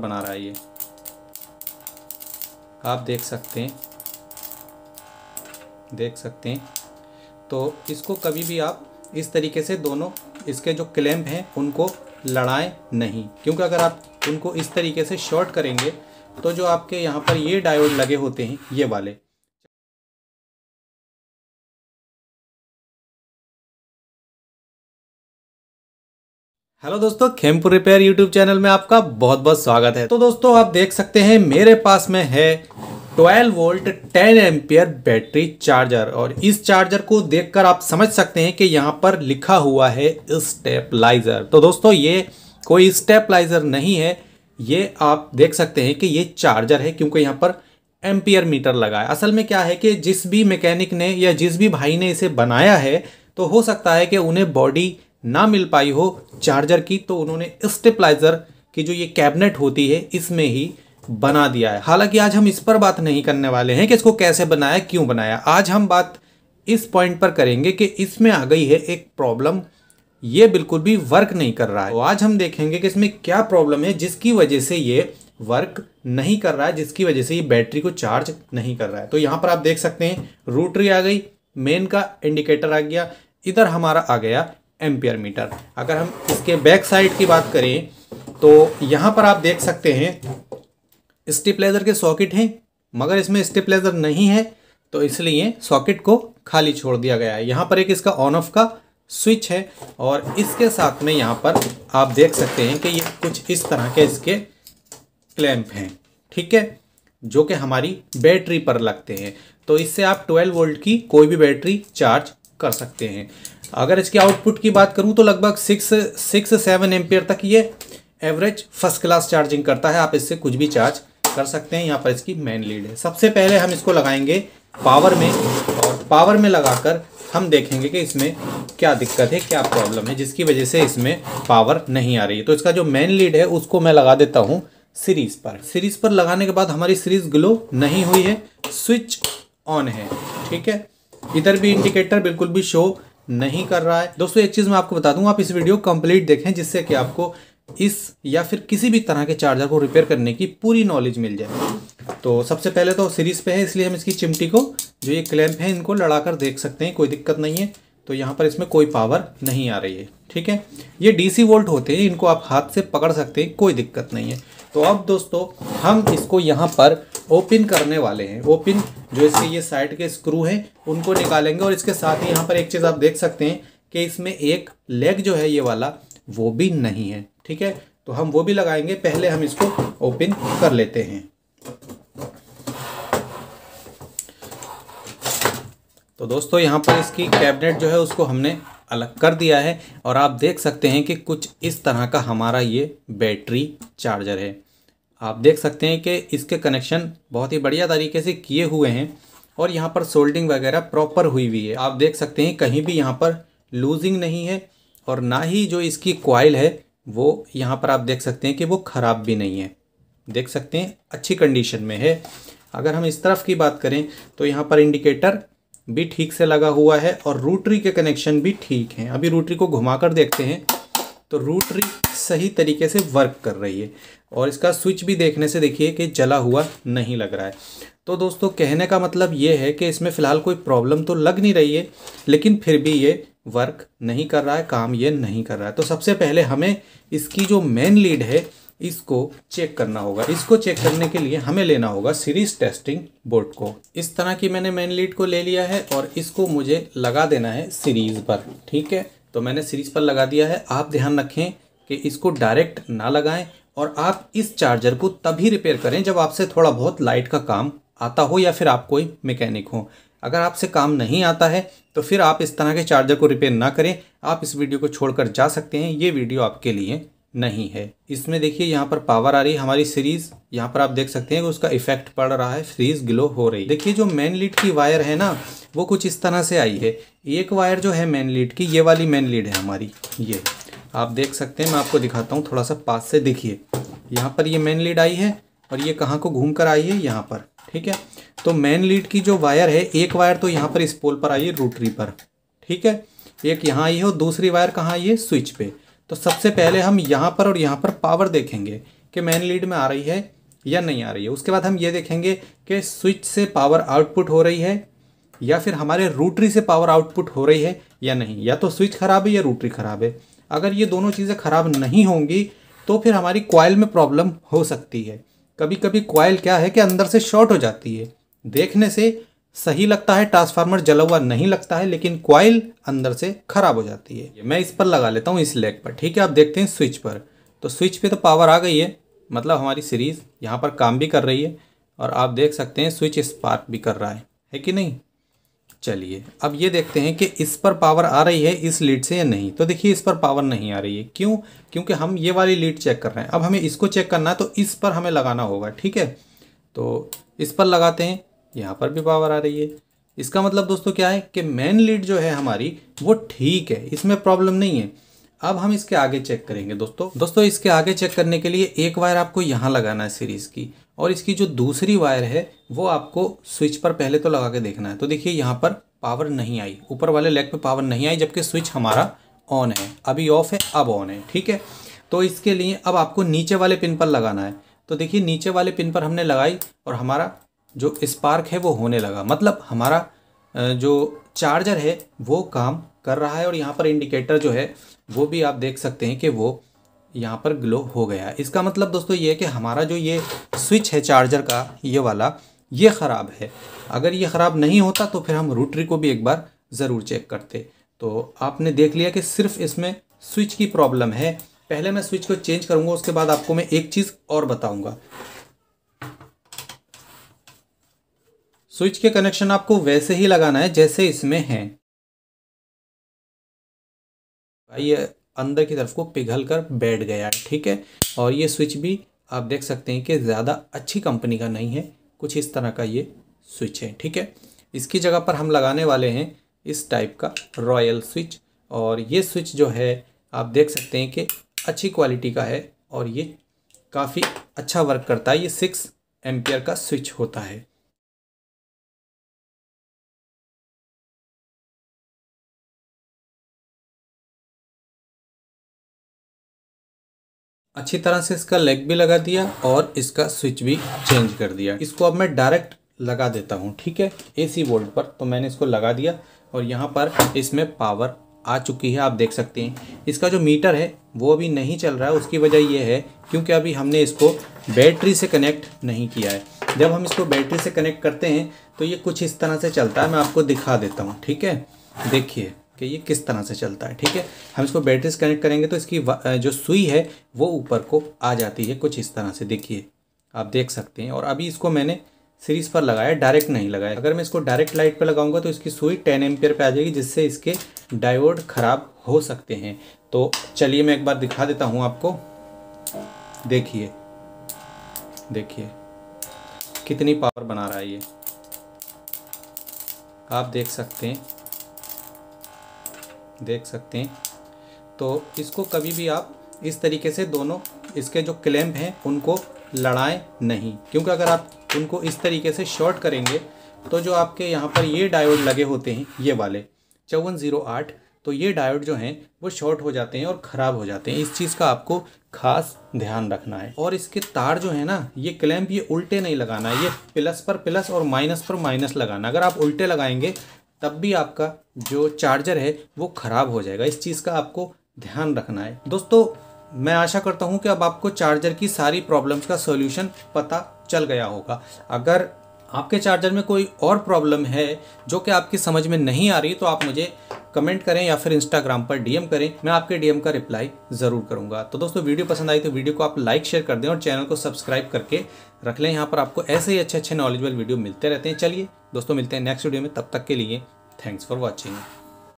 बना रहा है ये आप देख सकते हैं देख सकते हैं तो इसको कभी भी आप इस तरीके से दोनों इसके जो क्लैम्प हैं उनको लड़ाएं नहीं क्योंकि अगर आप उनको इस तरीके से शॉर्ट करेंगे तो जो आपके यहाँ पर ये डायोड लगे होते हैं ये वाले हेलो दोस्तों खेमपुर रिपेयर यूट्यूब चैनल में आपका बहुत बहुत स्वागत है तो दोस्तों आप देख सकते हैं मेरे पास में है 12 वोल्ट 10 एम्पियर बैटरी चार्जर और इस चार्जर को देखकर आप समझ सकते हैं कि यहाँ पर लिखा हुआ है स्टेपलाइजर तो दोस्तों ये कोई स्टेपलाइजर नहीं है ये आप देख सकते हैं कि ये चार्जर है क्योंकि यहाँ पर एम्पियर मीटर लगा है असल में क्या है कि जिस भी मैकेनिक ने या जिस भी भाई ने इसे बनाया है तो हो सकता है कि उन्हें बॉडी ना मिल पाई हो चार्जर की तो उन्होंने स्टेपलाइजर की जो ये कैबिनेट होती है इसमें ही बना दिया है हालांकि आज हम इस पर बात नहीं करने वाले हैं कि इसको कैसे बनाया क्यों बनाया आज हम बात इस पॉइंट पर करेंगे कि इसमें आ गई है एक प्रॉब्लम ये बिल्कुल भी वर्क नहीं कर रहा है तो आज हम देखेंगे कि इसमें क्या प्रॉब्लम है जिसकी वजह से ये वर्क नहीं कर रहा है जिसकी वजह से ये बैटरी को चार्ज नहीं कर रहा है तो यहाँ पर आप देख सकते हैं रूटरी आ गई मेन का इंडिकेटर आ गया इधर हमारा आ गया एम्पियर मीटर अगर हम इसके बैक साइड की बात करें तो यहाँ पर आप देख सकते हैं स्टेपलाइजर के सॉकेट हैं मगर इसमें स्टेपलाइजर नहीं है तो इसलिए सॉकेट को खाली छोड़ दिया गया है यहाँ पर एक इसका ऑन ऑफ का स्विच है और इसके साथ में यहाँ पर आप देख सकते हैं कि ये कुछ इस तरह के इसके क्लैम्प हैं ठीक है जो कि हमारी बैटरी पर लगते हैं तो इससे आप 12 वोल्ट की कोई भी बैटरी चार्ज कर सकते हैं अगर इसके आउटपुट की बात करूँ तो लगभग सिक्स सिक्स सेवन एम्पेयर तक ये एवरेज फर्स्ट क्लास चार्जिंग करता है आप इससे कुछ भी चार्ज कर सकते हैं यहाँ पर इसकी मेन लीड है सबसे पहले हम इसको लगाएंगे पावर में और पावर में लगाकर हम देखेंगे कि इसमें क्या दिक्कत है क्या प्रॉब्लम है जिसकी वजह से इसमें पावर नहीं आ रही है तो इसका जो मेन लीड है उसको मैं लगा देता हूँ सीरीज़ पर सीरीज़ पर लगाने के बाद हमारी सीरीज़ ग्लो नहीं हुई है स्विच ऑन है ठीक है इधर भी इंडिकेटर बिल्कुल भी शो नहीं कर रहा है दोस्तों एक चीज़ मैं आपको बता दूं आप इस वीडियो कंप्लीट देखें जिससे कि आपको इस या फिर किसी भी तरह के चार्जर को रिपेयर करने की पूरी नॉलेज मिल जाए तो सबसे पहले तो सीरीज़ पे है इसलिए हम इसकी चिमटी को जो ये क्लैम्प है इनको लड़ाकर देख सकते हैं कोई दिक्कत नहीं है तो यहाँ पर इसमें कोई पावर नहीं आ रही है ठीक है ये डीसी वोल्ट होते हैं इनको आप हाथ से पकड़ सकते हैं कोई दिक्कत नहीं है तो अब दोस्तों हम इसको यहाँ पर ओपन करने वाले हैं ओपन जो इसके ये साइड के स्क्रू हैं उनको निकालेंगे और इसके साथ ही यहाँ पर एक चीज़ आप देख सकते हैं कि इसमें एक लेग जो है ये वाला वो भी नहीं है ठीक है तो हम वो भी लगाएंगे पहले हम इसको ओपन कर लेते हैं तो दोस्तों यहाँ पर इसकी कैबिनेट जो है उसको हमने अलग कर दिया है और आप देख सकते हैं कि कुछ इस तरह का हमारा ये बैटरी चार्जर है आप देख सकते हैं कि इसके कनेक्शन बहुत ही बढ़िया तरीके से किए हुए हैं और यहाँ पर सोल्डिंग वगैरह प्रॉपर हुई हुई है आप देख सकते हैं कहीं भी यहाँ पर लूजिंग नहीं है और ना ही जो इसकी क्वाइल है वो यहाँ पर आप देख सकते हैं कि वो ख़राब भी नहीं है देख सकते हैं अच्छी कंडीशन में है अगर हम इस तरफ की बात करें तो यहाँ पर इंडिकेटर भी ठीक से लगा हुआ है और रूटरी के कनेक्शन भी ठीक हैं अभी रूटरी को घुमाकर देखते हैं तो रूटरी सही तरीके से वर्क कर रही है और इसका स्विच भी देखने से देखिए कि जला हुआ नहीं लग रहा है तो दोस्तों कहने का मतलब ये है कि इसमें फ़िलहाल कोई प्रॉब्लम तो लग नहीं रही है लेकिन फिर भी ये वर्क नहीं कर रहा है काम ये नहीं कर रहा है तो सबसे पहले हमें इसकी जो मेन लीड है इसको चेक करना होगा इसको चेक करने के लिए हमें लेना होगा सीरीज टेस्टिंग बोर्ड को इस तरह की मैंने मेन लीड को ले लिया है और इसको मुझे लगा देना है सीरीज पर ठीक है तो मैंने सीरीज पर लगा दिया है आप ध्यान रखें कि इसको डायरेक्ट ना लगाएं और आप इस चार्जर को तभी रिपेयर करें जब आपसे थोड़ा बहुत लाइट का काम आता हो या फिर आप कोई मैकेनिक हो अगर आपसे काम नहीं आता है तो फिर आप इस तरह के चार्जर को रिपेयर ना करें आप इस वीडियो को छोड़कर जा सकते हैं ये वीडियो आपके लिए नहीं है इसमें देखिए यहाँ पर पावर आ रही है हमारी सीरीज यहाँ पर आप देख सकते हैं कि उसका इफेक्ट पड़ रहा है सीरीज ग्लो हो रही है देखिए जो मेन लीड की वायर है ना वो कुछ इस तरह से आई है एक वायर जो है मेन लीड की ये वाली मेन लीड है हमारी ये आप देख सकते हैं मैं आपको दिखाता हूँ थोड़ा सा पास से देखिए यहाँ पर ये मेन लीड आई है और ये कहाँ को घूम कर आई है यहाँ पर ठीक है तो मेन लीड की जो वायर है एक वायर तो यहाँ पर इस पोल पर आई है रूटरी पर ठीक है एक यहाँ आई है और दूसरी वायर कहाँ आई है स्विच पे तो सबसे पहले हम यहाँ पर और यहाँ पर पावर देखेंगे कि मेन लीड में आ रही है या नहीं आ रही है उसके बाद हम ये देखेंगे कि स्विच से पावर आउटपुट हो रही है या फिर हमारे रूटरी से पावर आउटपुट हो रही है या नहीं या तो स्विच खराब है या रूटरी खराब है अगर ये दोनों चीज़ें खराब नहीं होंगी तो फिर हमारी क्वाइल में प्रॉब्लम हो सकती है कभी कभी क्वाइल क्या है कि अंदर से शॉर्ट हो जाती है देखने से सही लगता है ट्रांसफार्मर जला हुआ नहीं लगता है लेकिन क्वाइल अंदर से खराब हो जाती है मैं इस पर लगा लेता हूँ इस लेग पर ठीक है आप देखते हैं स्विच पर तो स्विच पे तो पावर आ गई है मतलब हमारी सीरीज़ यहाँ पर काम भी कर रही है और आप देख सकते हैं स्विच स्पार्क भी कर रहा है है कि नहीं चलिए अब ये देखते हैं कि इस पर पावर आ रही है इस लीड से या नहीं तो देखिए इस पर पावर नहीं आ रही है क्यों क्योंकि हम ये वाली लीड चेक कर रहे हैं अब हमें इसको चेक करना है तो इस पर हमें लगाना होगा ठीक है तो इस पर लगाते हैं यहाँ पर भी पावर आ रही है इसका मतलब दोस्तों क्या है कि मेन लीड जो है हमारी वो ठीक है इसमें प्रॉब्लम नहीं है अब हम इसके आगे चेक करेंगे दोस्तों दोस्तों इसके आगे चेक करने के लिए एक वायर आपको यहाँ लगाना है सीरीज़ की और इसकी जो दूसरी वायर है वो आपको स्विच पर पहले तो लगा के देखना है तो देखिए यहाँ पर पावर नहीं आई ऊपर वाले लेग पे पावर नहीं आई जबकि स्विच हमारा ऑन है अभी ऑफ है अब ऑन है ठीक है तो इसके लिए अब आपको नीचे वाले पिन पर लगाना है तो देखिए नीचे वाले पिन पर हमने लगाई और हमारा जो स्पार्क है वो होने लगा मतलब हमारा जो चार्जर है वो काम कर रहा है और यहाँ पर इंडिकेटर जो है वो भी आप देख सकते हैं कि वो यहाँ पर ग्लो हो गया इसका मतलब दोस्तों ये कि हमारा जो ये स्विच है चार्जर का ये वाला ये ख़राब है अगर ये ख़राब नहीं होता तो फिर हम रूटरी को भी एक बार ज़रूर चेक करते तो आपने देख लिया कि सिर्फ इसमें स्विच की प्रॉब्लम है पहले मैं स्विच को चेंज करूँगा उसके बाद आपको मैं एक चीज़ और बताऊँगा स्विच के कनेक्शन आपको वैसे ही लगाना है जैसे इसमें है ये अंदर की तरफ को पिघल कर बैठ गया ठीक है और ये स्विच भी आप देख सकते हैं कि ज़्यादा अच्छी कंपनी का नहीं है कुछ इस तरह का ये स्विच है ठीक है इसकी जगह पर हम लगाने वाले हैं इस टाइप का रॉयल स्विच और ये स्विच जो है आप देख सकते हैं कि अच्छी क्वालिटी का है और ये काफ़ी अच्छा वर्क करता है ये सिक्स एम्पियर का स्विच होता है अच्छी तरह से इसका लेग भी लगा दिया और इसका स्विच भी चेंज कर दिया इसको अब मैं डायरेक्ट लगा देता हूँ ठीक है एसी वोल्ट पर तो मैंने इसको लगा दिया और यहाँ पर इसमें पावर आ चुकी है आप देख सकते हैं इसका जो मीटर है वो अभी नहीं चल रहा है उसकी वजह यह है क्योंकि अभी हमने इसको बैटरी से कनेक्ट नहीं किया है जब हम इसको बैटरी से कनेक्ट करते हैं तो ये कुछ इस तरह से चलता है मैं आपको दिखा देता हूँ ठीक है देखिए कि ये किस तरह से चलता है ठीक है हम इसको बैटरी से कनेक्ट करेंगे तो इसकी जो सुई है वो ऊपर को आ जाती है कुछ इस तरह से देखिए आप देख सकते हैं और अभी इसको मैंने सीरीज़ पर लगाया डायरेक्ट नहीं लगाया अगर मैं इसको डायरेक्ट लाइट पर लगाऊंगा तो इसकी सुई टेन एम्पियर पे आ जाएगी जिससे इसके डायोड ख़राब हो सकते हैं तो चलिए मैं एक बार दिखा देता हूँ आपको देखिए देखिए कितनी पावर बना रहा है ये आप देख सकते हैं देख सकते हैं तो इसको कभी भी आप इस तरीके से दोनों इसके जो क्लैम्प हैं उनको लड़ाएं नहीं क्योंकि अगर आप उनको इस तरीके से शॉर्ट करेंगे तो जो आपके यहाँ पर ये डायोड लगे होते हैं ये वाले चौवन ज़ीरो आठ तो ये डायोड जो हैं वो शॉर्ट हो जाते हैं और ख़राब हो जाते हैं इस चीज़ का आपको खास ध्यान रखना है और इसके तार जो है ना ये क्लैम्प ये उल्टे नहीं लगाना है ये प्लस पर प्लस और माइनस पर माइनस लगाना अगर आप उल्टे लगाएंगे तब भी आपका जो चार्जर है वो ख़राब हो जाएगा इस चीज़ का आपको ध्यान रखना है दोस्तों मैं आशा करता हूँ कि अब आपको चार्जर की सारी प्रॉब्लम्स का सॉल्यूशन पता चल गया होगा अगर आपके चार्जर में कोई और प्रॉब्लम है जो कि आपकी समझ में नहीं आ रही तो आप मुझे कमेंट करें या फिर इंस्टाग्राम पर डीएम करें मैं आपके डीएम का रिप्लाई ज़रूर करूंगा तो दोस्तों वीडियो पसंद आई तो वीडियो को आप लाइक शेयर कर दें और चैनल को सब्सक्राइब करके रख लें यहाँ पर आपको ऐसे ही अच्छे अच्छे नॉलेजबल वीडियो मिलते रहते हैं चलिए दोस्तों मिलते हैं नेक्स्ट वीडियो में तब तक के लिए थैंक्स फॉर वॉचिंग